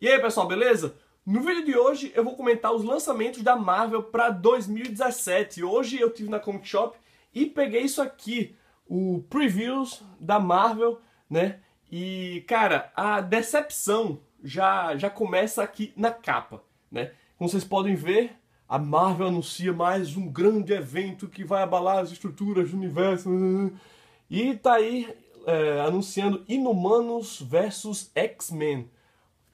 E aí pessoal, beleza? No vídeo de hoje eu vou comentar os lançamentos da Marvel para 2017. Hoje eu tive na Comic Shop e peguei isso aqui, o previews da Marvel, né? E cara, a decepção já já começa aqui na capa, né? Como vocês podem ver, a Marvel anuncia mais um grande evento que vai abalar as estruturas do universo. E tá aí é, anunciando Inumanos versus X-Men.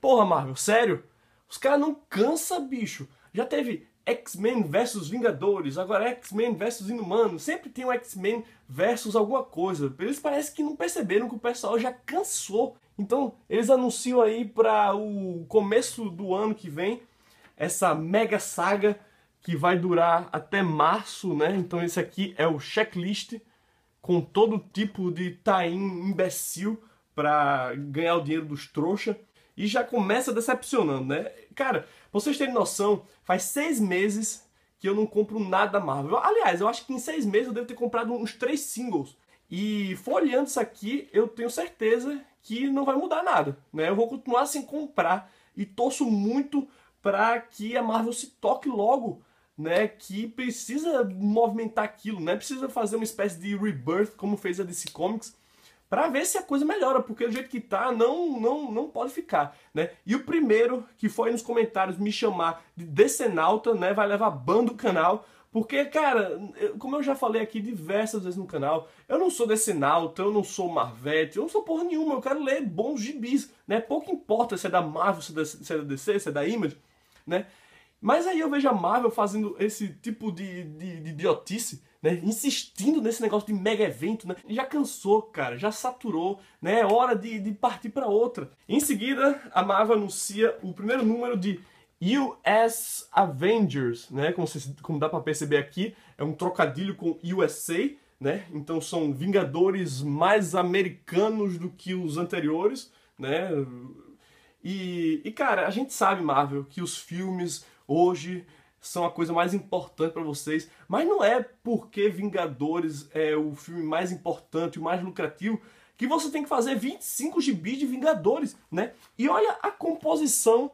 Porra, Marvel, sério? Os caras não cansa, bicho. Já teve X-Men versus Vingadores, agora X-Men versus Inumanos. Sempre tem um X-Men versus alguma coisa. Eles parecem que não perceberam que o pessoal já cansou. Então, eles anunciam aí para o começo do ano que vem essa mega saga que vai durar até março, né? Então, esse aqui é o checklist com todo tipo de tain imbecil para ganhar o dinheiro dos trouxa e já começa decepcionando, né? Cara, vocês têm noção, faz seis meses que eu não compro nada Marvel. Aliás, eu acho que em seis meses eu devo ter comprado uns três singles. E folheando isso aqui, eu tenho certeza que não vai mudar nada, né? Eu vou continuar sem comprar e torço muito para que a Marvel se toque logo, né? Que precisa movimentar aquilo, né? Precisa fazer uma espécie de rebirth como fez a DC Comics para ver se a coisa melhora, porque o jeito que tá não não não pode ficar, né? E o primeiro que foi nos comentários me chamar de decenalta, né, vai levar ban do canal, porque cara, como eu já falei aqui diversas vezes no canal, eu não sou Nauta eu não sou Marvete, eu não sou porra nenhuma, eu quero ler bons gibis, né? Pouco importa se é da Marvel, se é da DC, é se é da Image, né? Mas aí eu vejo a Marvel fazendo esse tipo de, de, de idiotice, né? Insistindo nesse negócio de mega evento, né? Já cansou, cara, já saturou, né? É hora de, de partir para outra. Em seguida, a Marvel anuncia o primeiro número de US Avengers, né? Como, vocês, como dá para perceber aqui, é um trocadilho com USA, né? Então são Vingadores mais americanos do que os anteriores, né? E, e cara, a gente sabe, Marvel, que os filmes hoje são a coisa mais importante para vocês, mas não é porque Vingadores é o filme mais importante, o mais lucrativo, que você tem que fazer 25 gibis de Vingadores, né? E olha a composição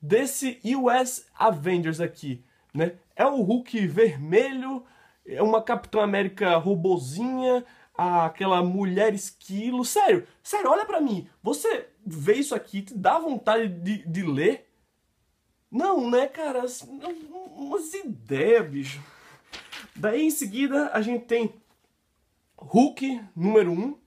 desse US Avengers aqui, né? É o Hulk vermelho, é uma Capitã América robozinha, aquela mulher esquilo, sério, sério, olha para mim, você vê isso aqui, te dá vontade de, de ler não, né, cara? Umas ideias, bicho. Daí em seguida a gente tem Hulk número 1, um,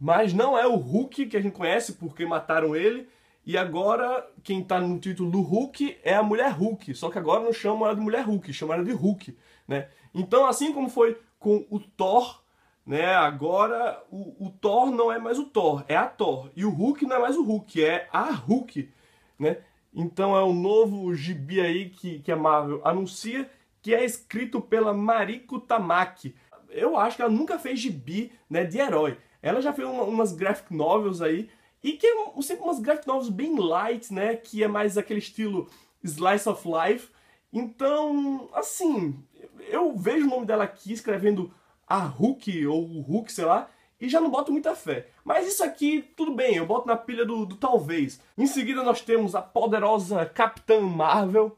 mas não é o Hulk que a gente conhece porque mataram ele. E agora quem tá no título do Hulk é a mulher Hulk, só que agora não chamam ela de mulher Hulk, chamam ela de Hulk, né? Então assim como foi com o Thor, né? Agora o, o Thor não é mais o Thor, é a Thor. E o Hulk não é mais o Hulk, é a Hulk, né? Então é um novo gibi aí que, que a Marvel anuncia, que é escrito pela Mariko Tamaki. Eu acho que ela nunca fez gibi né, de herói. Ela já fez uma, umas graphic novels aí, e que é sempre umas graphic novels bem light, né? Que é mais aquele estilo slice of life. Então, assim, eu vejo o nome dela aqui escrevendo a Hulk, ou o Hulk, sei lá, e já não boto muita fé. Mas isso aqui, tudo bem, eu boto na pilha do, do talvez. Em seguida nós temos a poderosa Capitã Marvel,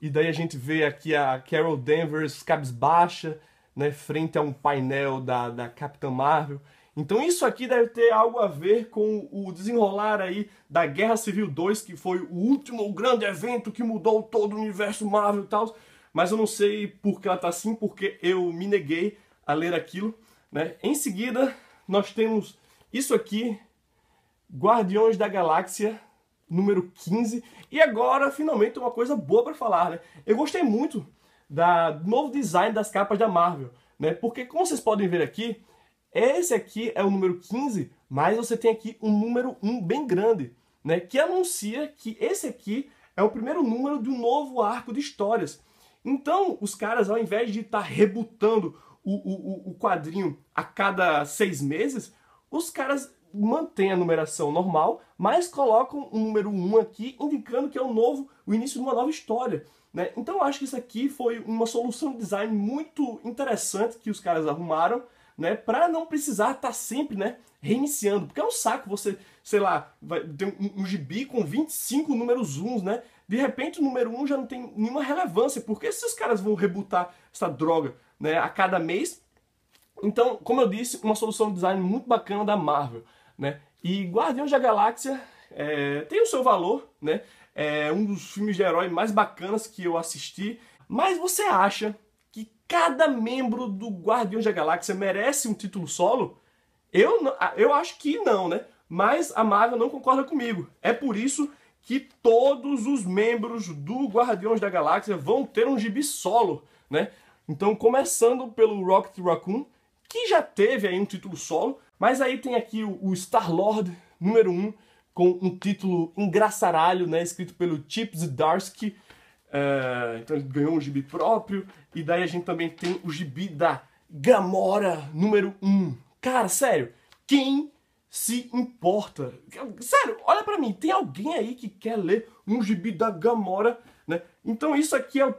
e daí a gente vê aqui a Carol Danvers cabisbaixa, né, frente a um painel da, da Capitã Marvel. Então isso aqui deve ter algo a ver com o desenrolar aí da Guerra Civil 2, que foi o último grande evento que mudou todo o universo Marvel e tal. Mas eu não sei por que ela tá assim, porque eu me neguei a ler aquilo, né? Em seguida, nós temos isso aqui, Guardiões da Galáxia número 15. E agora, finalmente, uma coisa boa para falar, né? Eu gostei muito do novo design das capas da Marvel, né? Porque, como vocês podem ver aqui, esse aqui é o número 15, mas você tem aqui um número 1 bem grande, né? Que anuncia que esse aqui é o primeiro número de um novo arco de histórias. Então, os caras, ao invés de estar tá rebutando o, o, o quadrinho a cada seis meses, os caras mantêm a numeração normal, mas colocam o número 1 aqui, indicando que é o novo, o início de uma nova história. Né? Então eu acho que isso aqui foi uma solução de design muito interessante que os caras arrumaram, né? Para não precisar estar tá sempre, né? Reiniciando, porque é um saco você, sei lá, vai ter um, um gibi com 25 números uns, né? De repente o número 1 um já não tem nenhuma relevância, porque se os caras vão rebutar essa droga né, a cada mês. Então, como eu disse, uma solução de design muito bacana da Marvel. Né? E Guardiões da Galáxia é, tem o seu valor, né? é um dos filmes de herói mais bacanas que eu assisti. Mas você acha que cada membro do Guardiões da Galáxia merece um título solo? Eu, eu acho que não, né? Mas a Marvel não concorda comigo. É por isso que todos os membros do Guardiões da Galáxia vão ter um gibi solo, né? Então, começando pelo Rocket Raccoon, que já teve aí um título solo, mas aí tem aqui o Star-Lord número 1, com um título engraçaralho, né, escrito pelo Chip Zdarsky, é, então ele ganhou um gibi próprio, e daí a gente também tem o gibi da Gamora número 1. Cara, sério, quem se importa? Sério, olha para mim, tem alguém aí que quer ler um gibi da Gamora, né? Então isso aqui é o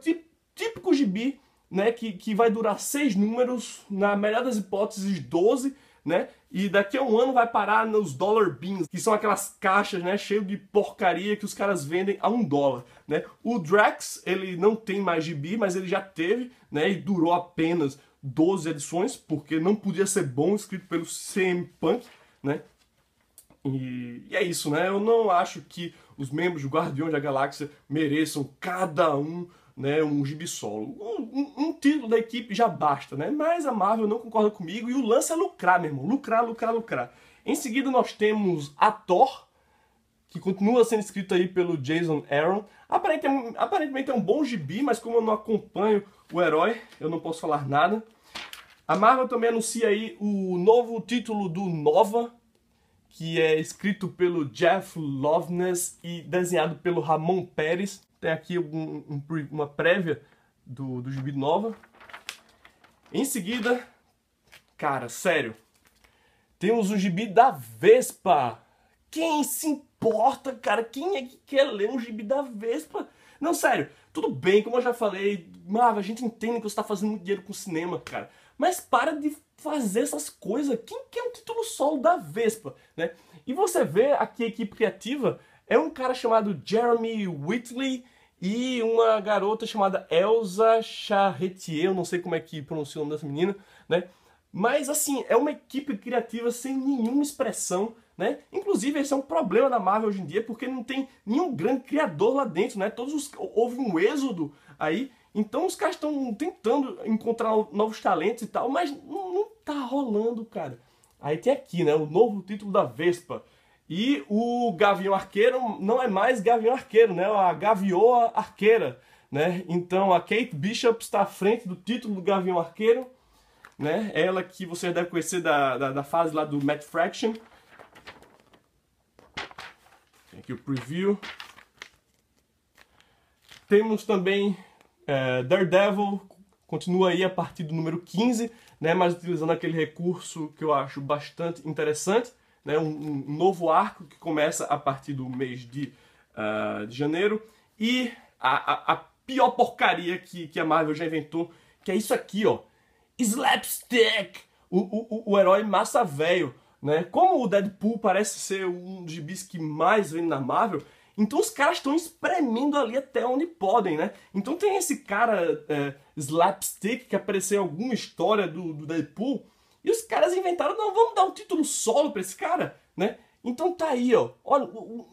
típico gibi né, que, que vai durar seis números, na melhor das hipóteses, 12, né? E daqui a um ano vai parar nos dollar bins, que são aquelas caixas, né, cheio de porcaria que os caras vendem a um dólar, né? O Drax, ele não tem mais gibi, mas ele já teve, né, e durou apenas 12 edições, porque não podia ser bom escrito pelo CM Punk, né? E, e é isso, né? Eu não acho que os membros do Guardiões da Galáxia mereçam cada um né, um gibi solo. Um, um, um, título da equipe já basta, né? Mas a Marvel não concorda comigo e o lance é lucrar, meu irmão. Lucrar, lucrar, lucrar. Em seguida nós temos a Thor, que continua sendo escrito aí pelo Jason Aaron. Aparentemente, aparentemente é um bom gibi, mas como eu não acompanho o herói, eu não posso falar nada. A Marvel também anuncia aí o novo título do Nova, que é escrito pelo Jeff Loveness e desenhado pelo Ramon Pérez. Tem aqui um, um, uma prévia do, do Gibi Nova. Em seguida, cara, sério, temos o Gibi da Vespa. Quem se importa, cara? Quem é que quer ler um Gibi da Vespa? Não, sério, tudo bem, como eu já falei, Marvel, a gente entende que você tá fazendo muito dinheiro com cinema, cara. Mas para de fazer essas coisas. Quem quer um título solo da Vespa, né? E você vê aqui a equipe criativa é um cara chamado Jeremy Whitley e uma garota chamada Elsa Charretier, eu não sei como é que pronuncia o nome dessa menina, né? Mas assim, é uma equipe criativa sem nenhuma expressão, né? Inclusive, esse é um problema da Marvel hoje em dia, porque não tem nenhum grande criador lá dentro, né? Todos os... houve um êxodo aí, então os caras estão tentando encontrar novos talentos e tal, mas não, não tá rolando, cara. Aí tem aqui, né? O novo título da Vespa e o gavião arqueiro não é mais gavião arqueiro, né? É a gavioa arqueira, né? Então a Kate Bishop está à frente do título do gavião arqueiro, né? Ela que você deve conhecer da, da, da fase lá do Matt Fraction. Tem aqui o preview. Temos também é, Daredevil, continua aí a partir do número 15, né? Mas utilizando aquele recurso que eu acho bastante interessante né, um, um, novo arco que começa a partir do mês de, uh, de janeiro. E a, a, a pior porcaria que, que a Marvel já inventou, que é isso aqui, ó. Slapstick! O, o, o herói massa velho, né? Como o Deadpool parece ser um dos bis que mais vem na Marvel, então os caras estão espremendo ali até onde podem, né? Então tem esse cara é, slapstick que apareceu em alguma história do, do Deadpool, e os caras inventaram, não, vamos dar um título solo pra esse cara, né? Então tá aí, ó. Olha, um,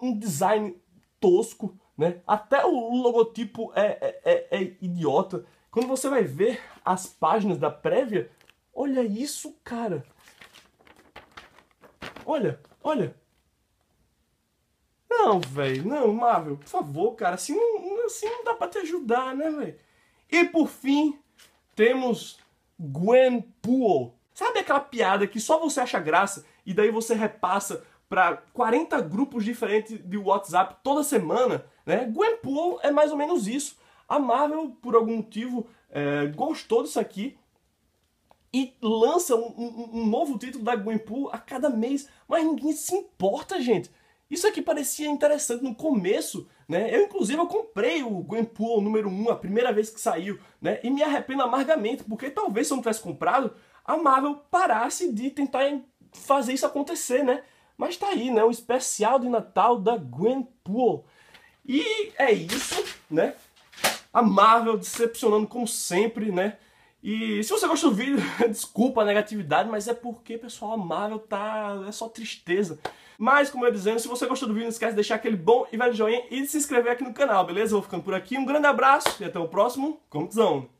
um, um design tosco, né? Até o logotipo é, é, é, é, idiota. Quando você vai ver as páginas da prévia, olha isso, cara. Olha, olha. Não, velho, não, Marvel, por favor, cara, assim não, assim não dá pra te ajudar, né, velho? E por fim, temos Gwenpool. Sabe aquela piada que só você acha graça e daí você repassa para 40 grupos diferentes de WhatsApp toda semana? Né? Gwenpool é mais ou menos isso. A Marvel, por algum motivo, é, gostou disso aqui e lança um, um, um, novo título da Gwenpool a cada mês. Mas ninguém se importa, gente. Isso aqui parecia interessante no começo, né? Eu inclusive eu comprei o Gwenpool número 1 a primeira vez que saiu, né? E me arrependo amargamente, porque talvez se eu não tivesse comprado, a Marvel parasse de tentar fazer isso acontecer, né? Mas tá aí, né? O especial de Natal da Gwenpool. E é isso, né? A Marvel decepcionando como sempre, né? E se você gostou do vídeo, desculpa a negatividade, mas é porque, pessoal, amável tá. é só tristeza. Mas, como eu ia dizendo, se você gostou do vídeo, não esquece de deixar aquele bom e velho joinha e de se inscrever aqui no canal, beleza? vou ficando por aqui, um grande abraço e até o próximo Contzão!